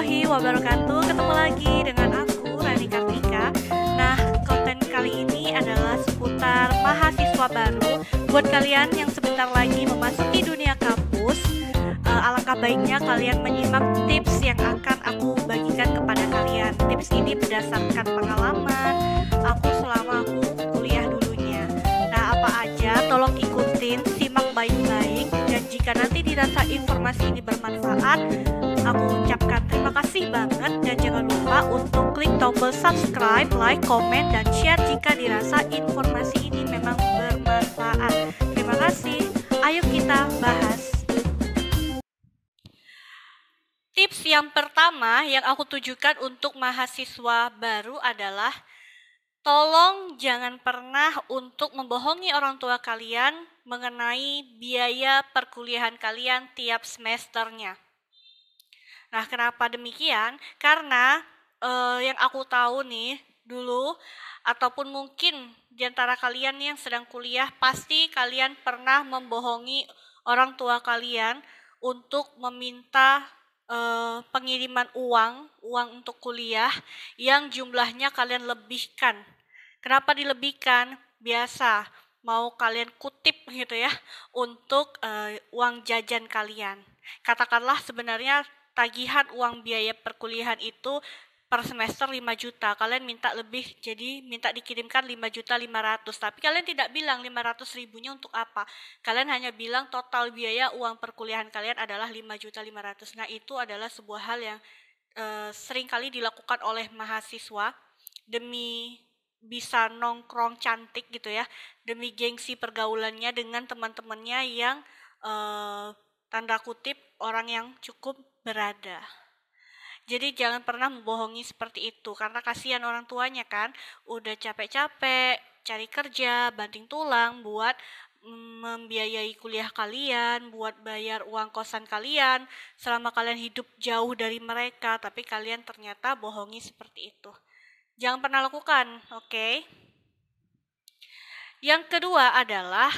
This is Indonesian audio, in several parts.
warahmatullahi wabarakatuh Ketemu lagi dengan aku Rani Kartika Nah konten kali ini adalah seputar mahasiswa baru Buat kalian yang sebentar lagi memasuki dunia kampus uh, Alangkah baiknya kalian menyimak tips yang akan aku bagikan kepada kalian Tips ini berdasarkan pengalaman aku selama aku kuliah dulunya Nah apa aja tolong ikutin simak baik-baik Dan jika nanti dirasa informasi ini bermanfaat aku ucap kasih banget dan jangan lupa untuk klik tombol subscribe, like, komen, dan share jika dirasa informasi ini memang bermanfaat. Terima kasih. Ayo kita bahas. Tips yang pertama yang aku tujukan untuk mahasiswa baru adalah Tolong jangan pernah untuk membohongi orang tua kalian mengenai biaya perkuliahan kalian tiap semesternya. Nah, kenapa demikian? Karena eh, yang aku tahu nih dulu ataupun mungkin di antara kalian yang sedang kuliah pasti kalian pernah membohongi orang tua kalian untuk meminta eh, pengiriman uang, uang untuk kuliah yang jumlahnya kalian lebihkan. Kenapa dilebihkan? Biasa mau kalian kutip gitu ya untuk uh, uang jajan kalian. Katakanlah sebenarnya tagihan uang biaya perkuliahan itu per semester 5 juta. Kalian minta lebih, jadi minta dikirimkan 5 juta 500. Tapi kalian tidak bilang 500 ribunya untuk apa. Kalian hanya bilang total biaya uang perkuliahan kalian adalah 5 juta 500. Nah, itu adalah sebuah hal yang e, eh, seringkali dilakukan oleh mahasiswa demi bisa nongkrong cantik gitu ya. Demi gengsi pergaulannya dengan teman-temannya yang e, tanda kutip orang yang cukup berada. Jadi jangan pernah membohongi seperti itu karena kasihan orang tuanya kan udah capek-capek cari kerja banting tulang buat mm, membiayai kuliah kalian, buat bayar uang kosan kalian selama kalian hidup jauh dari mereka tapi kalian ternyata bohongi seperti itu. Jangan pernah lakukan, oke? Okay? Yang kedua adalah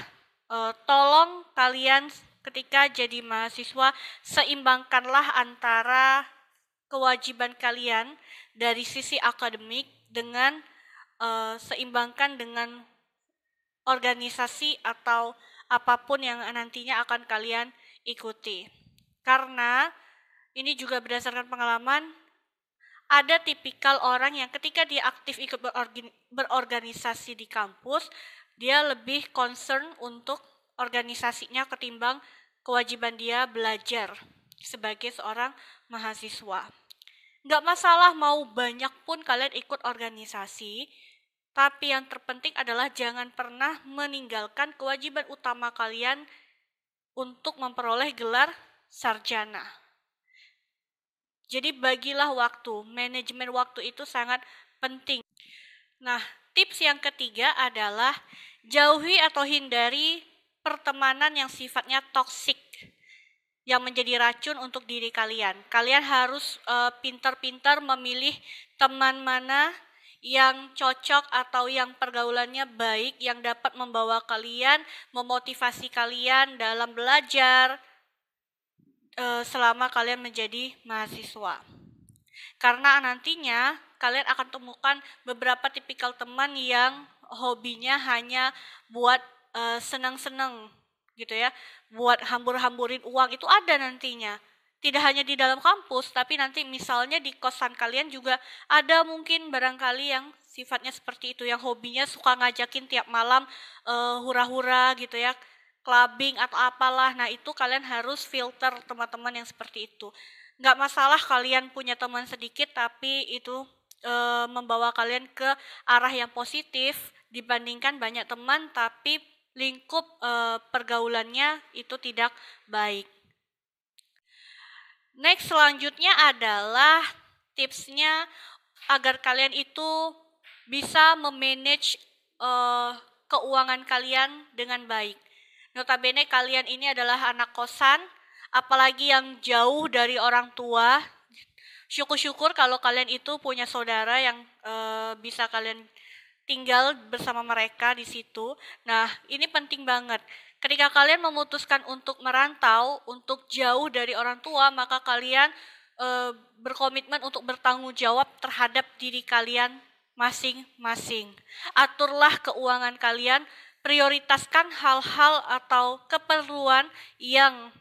eh, tolong kalian ketika jadi mahasiswa, seimbangkanlah antara kewajiban kalian dari sisi akademik dengan uh, seimbangkan dengan organisasi atau apapun yang nantinya akan kalian ikuti. Karena ini juga berdasarkan pengalaman ada tipikal orang yang ketika dia aktif ikut berorganisasi di kampus, dia lebih concern untuk organisasinya ketimbang kewajiban dia belajar sebagai seorang mahasiswa. Nggak masalah mau banyak pun kalian ikut organisasi, tapi yang terpenting adalah jangan pernah meninggalkan kewajiban utama kalian untuk memperoleh gelar sarjana. Jadi bagilah waktu, manajemen waktu itu sangat penting. Nah, tips yang ketiga adalah jauhi atau hindari pertemanan yang sifatnya toksik yang menjadi racun untuk diri kalian. Kalian harus eh, pintar-pintar uh, memilih teman mana yang cocok atau yang pergaulannya baik yang dapat membawa kalian, memotivasi kalian dalam belajar uh, selama kalian menjadi mahasiswa. Karena nantinya kalian akan temukan beberapa tipikal teman yang hobinya hanya buat Eh, senang-senang gitu ya, buat hambur-hamburin uang itu ada nantinya. Tidak hanya di dalam kampus, tapi nanti misalnya di kosan kalian juga ada mungkin barangkali yang sifatnya seperti itu, yang hobinya suka ngajakin tiap malam hura eh, hura-hura gitu ya, clubbing atau apalah. Nah itu kalian harus filter teman-teman yang seperti itu. Nggak masalah kalian punya teman sedikit, tapi itu e, membawa kalian ke arah yang positif dibandingkan banyak teman tapi lingkup e, pergaulannya itu tidak baik. Next selanjutnya adalah tipsnya agar kalian itu bisa memanage e, keuangan kalian dengan baik. Notabene kalian ini adalah anak kosan, apalagi yang jauh dari orang tua. Syukur-syukur kalau kalian itu punya saudara yang e, bisa kalian tinggal bersama mereka di situ. Nah, ini penting banget. Ketika kalian memutuskan untuk merantau, untuk jauh dari orang tua, maka kalian e, berkomitmen untuk bertanggung jawab terhadap diri kalian masing-masing. Aturlah keuangan kalian, prioritaskan hal-hal atau keperluan yang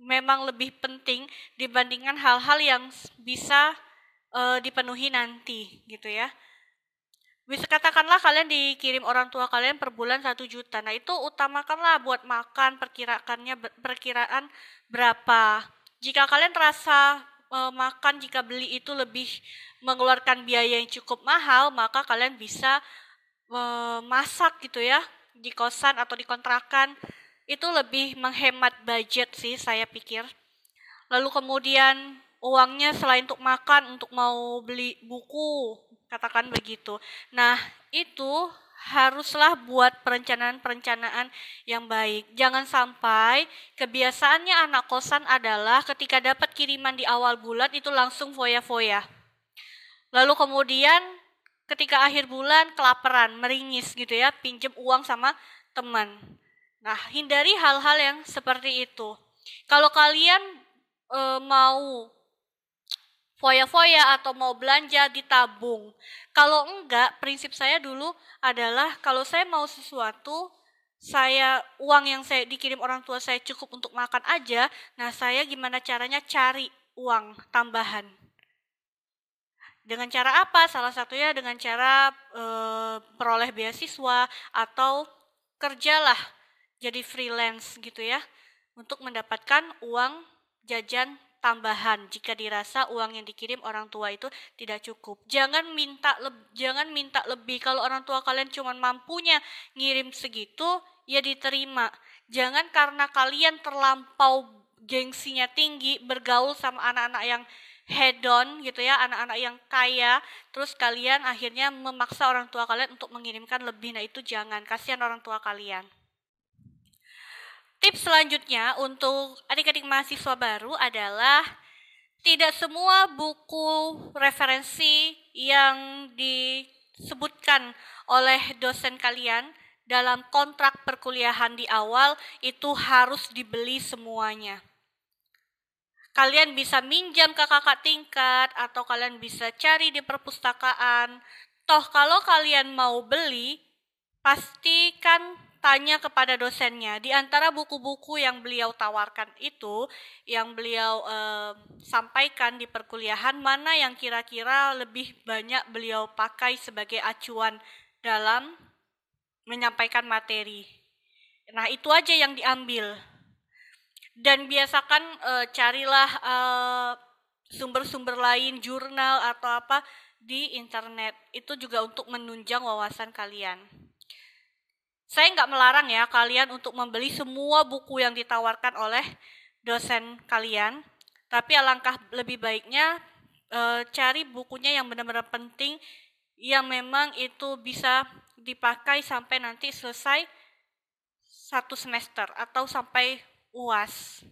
memang lebih penting dibandingkan hal-hal yang bisa e, dipenuhi nanti, gitu ya. Bisa katakanlah kalian dikirim orang tua kalian per bulan satu juta. Nah itu utamakanlah buat makan perkirakannya perkiraan berapa. Jika kalian terasa e, makan jika beli itu lebih mengeluarkan biaya yang cukup mahal, maka kalian bisa e, masak gitu ya di kosan atau di kontrakan. Itu lebih menghemat budget sih saya pikir. Lalu kemudian uangnya selain untuk makan, untuk mau beli buku, katakan begitu. Nah, itu haruslah buat perencanaan-perencanaan yang baik. Jangan sampai kebiasaannya anak kosan adalah ketika dapat kiriman di awal bulan itu langsung foya-foya. Lalu kemudian ketika akhir bulan kelaparan, meringis gitu ya, pinjem uang sama teman. Nah, hindari hal-hal yang seperti itu. Kalau kalian e, mau foya-foya atau mau belanja ditabung. Kalau enggak, prinsip saya dulu adalah kalau saya mau sesuatu, saya uang yang saya dikirim orang tua saya cukup untuk makan aja. Nah, saya gimana caranya cari uang tambahan? Dengan cara apa? Salah satunya dengan cara e, peroleh beasiswa atau kerjalah jadi freelance gitu ya untuk mendapatkan uang jajan tambahan jika dirasa uang yang dikirim orang tua itu tidak cukup. Jangan minta leb, jangan minta lebih kalau orang tua kalian cuma mampunya ngirim segitu ya diterima. Jangan karena kalian terlampau gengsinya tinggi bergaul sama anak-anak yang hedon gitu ya, anak-anak yang kaya, terus kalian akhirnya memaksa orang tua kalian untuk mengirimkan lebih. Nah, itu jangan kasihan orang tua kalian. Tips selanjutnya untuk adik-adik mahasiswa baru adalah tidak semua buku referensi yang disebutkan oleh dosen kalian dalam kontrak perkuliahan di awal itu harus dibeli semuanya. Kalian bisa minjam ke kakak tingkat atau kalian bisa cari di perpustakaan. Toh kalau kalian mau beli, pastikan tanya kepada dosennya di antara buku-buku yang beliau tawarkan itu yang beliau e, sampaikan di perkuliahan mana yang kira-kira lebih banyak beliau pakai sebagai acuan dalam menyampaikan materi. Nah, itu aja yang diambil. Dan biasakan e, carilah eh, sumber-sumber lain, jurnal atau apa di internet. Itu juga untuk menunjang wawasan kalian. Saya nggak melarang ya kalian untuk membeli semua buku yang ditawarkan oleh dosen kalian, tapi alangkah lebih baiknya e, cari bukunya yang benar-benar penting, yang memang itu bisa dipakai sampai nanti selesai satu semester atau sampai uas.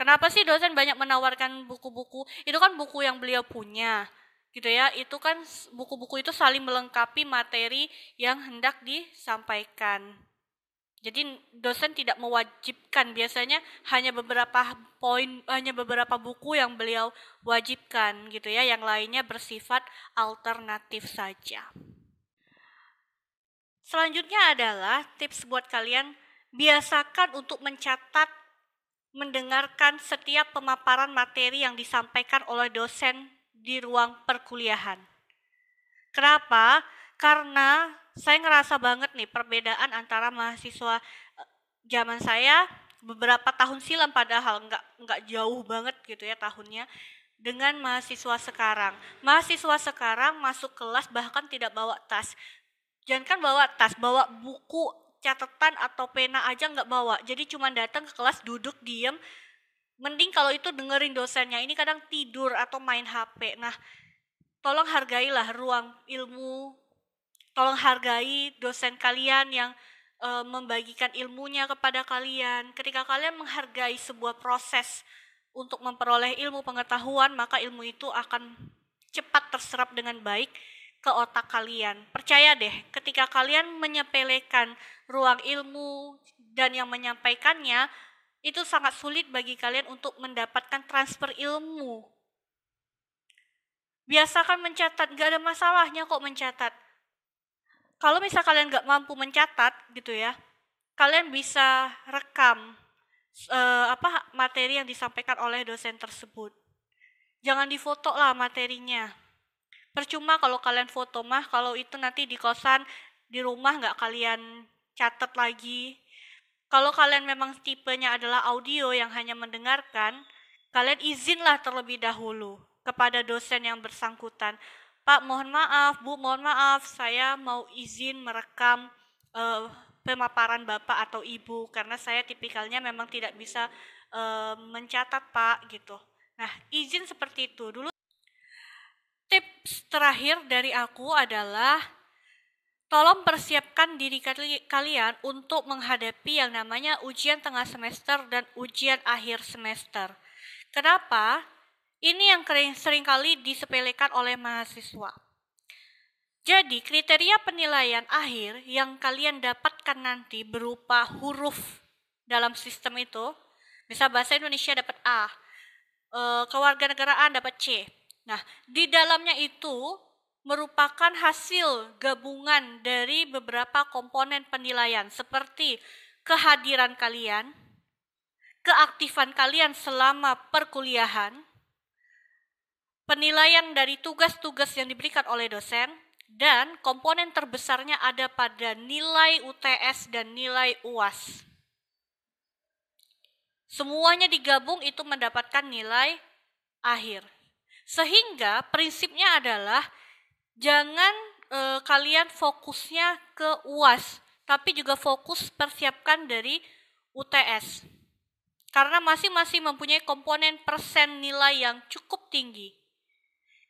Kenapa sih dosen banyak menawarkan buku-buku? Itu kan buku yang beliau punya, gitu ya itu kan buku-buku itu saling melengkapi materi yang hendak disampaikan jadi dosen tidak mewajibkan biasanya hanya beberapa poin hanya beberapa buku yang beliau wajibkan gitu ya yang lainnya bersifat alternatif saja selanjutnya adalah tips buat kalian biasakan untuk mencatat mendengarkan setiap pemaparan materi yang disampaikan oleh dosen di ruang perkuliahan. Kenapa? Karena saya ngerasa banget nih perbedaan antara mahasiswa eh, zaman saya beberapa tahun silam padahal nggak nggak jauh banget gitu ya tahunnya dengan mahasiswa sekarang. Mahasiswa sekarang masuk kelas bahkan tidak bawa tas. Jangan kan bawa tas, bawa buku catatan atau pena aja nggak bawa. Jadi cuma datang ke kelas duduk diem Mending kalau itu dengerin dosennya, ini kadang tidur atau main HP. Nah, tolong hargailah ruang ilmu, tolong hargai dosen kalian yang e, membagikan ilmunya kepada kalian. Ketika kalian menghargai sebuah proses untuk memperoleh ilmu pengetahuan, maka ilmu itu akan cepat terserap dengan baik ke otak kalian. Percaya deh, ketika kalian menyepelekan ruang ilmu dan yang menyampaikannya, itu sangat sulit bagi kalian untuk mendapatkan transfer ilmu. Biasakan mencatat, gak ada masalahnya kok mencatat. Kalau misal kalian gak mampu mencatat gitu ya, kalian bisa rekam uh, apa materi yang disampaikan oleh dosen tersebut. Jangan difoto lah materinya. Percuma kalau kalian foto mah, kalau itu nanti di kosan, di rumah gak kalian catat lagi, kalau kalian memang tipenya adalah audio yang hanya mendengarkan, kalian izinlah terlebih dahulu kepada dosen yang bersangkutan. Pak, mohon maaf, Bu, mohon maaf, saya mau izin merekam uh, pemaparan Bapak atau Ibu karena saya tipikalnya memang tidak bisa uh, mencatat, Pak, gitu. Nah, izin seperti itu. Dulu tips terakhir dari aku adalah Tolong persiapkan diri kalian untuk menghadapi yang namanya ujian tengah semester dan ujian akhir semester. Kenapa? Ini yang seringkali disepelekan oleh mahasiswa. Jadi, kriteria penilaian akhir yang kalian dapatkan nanti berupa huruf dalam sistem itu. Misal bahasa Indonesia dapat A, eh, kewarganegaraan dapat C. Nah, di dalamnya itu merupakan hasil gabungan dari beberapa komponen penilaian seperti kehadiran kalian, keaktifan kalian selama perkuliahan, penilaian dari tugas-tugas yang diberikan oleh dosen, dan komponen terbesarnya ada pada nilai UTS dan nilai UAS. Semuanya digabung itu mendapatkan nilai akhir. Sehingga prinsipnya adalah jangan eh, kalian fokusnya ke UAS, tapi juga fokus persiapkan dari UTS. Karena masing-masing mempunyai komponen persen nilai yang cukup tinggi.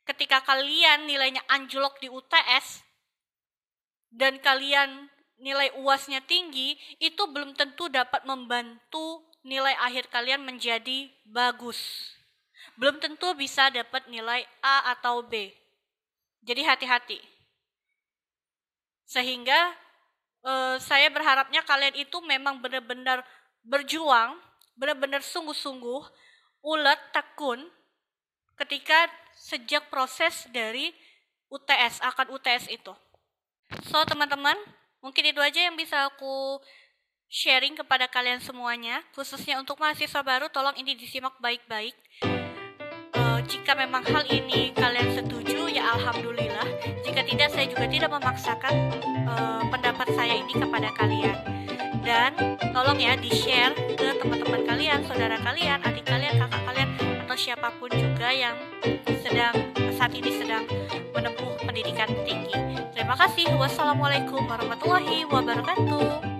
Ketika kalian nilainya anjlok di UTS dan kalian nilai UASnya tinggi, itu belum tentu dapat membantu nilai akhir kalian menjadi bagus. Belum tentu bisa dapat nilai A atau B jadi hati-hati. Sehingga eh, saya berharapnya kalian itu memang benar-benar berjuang, benar-benar sungguh-sungguh, ulet, tekun, ketika sejak proses dari UTS, akan UTS itu. So, teman-teman, mungkin itu aja yang bisa aku sharing kepada kalian semuanya, khususnya untuk mahasiswa baru, tolong ini disimak baik-baik jika memang hal ini kalian setuju ya alhamdulillah. Jika tidak saya juga tidak memaksakan uh, pendapat saya ini kepada kalian. Dan tolong ya di-share ke teman-teman kalian, saudara kalian, adik kalian, kakak kalian atau siapapun juga yang sedang saat ini sedang menempuh pendidikan tinggi. Terima kasih. Wassalamualaikum warahmatullahi wabarakatuh.